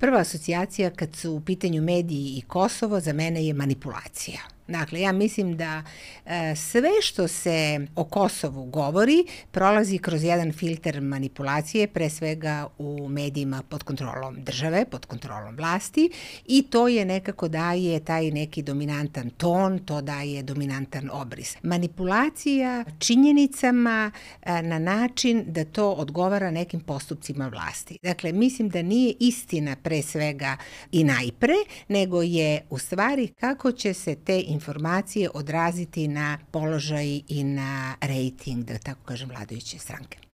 Prva asocijacija kad su u pitanju mediji i Kosovo za mene je manipulacija. Dakle, ja mislim da e, sve što se o Kosovu govori prolazi kroz jedan filter manipulacije, pre svega u medijima pod kontrolom države, pod kontrolom vlasti i to je nekako daje taj neki dominantan ton, to daje dominantan obris. Manipulacija činjenicama e, na način da to odgovara nekim postupcima vlasti. Dakle, mislim da nije istina pre svega i najpre, nego je u stvari kako će se te informacije informacije odraziti na položaj i na rejting, da tako kažem, vladajuće stranke.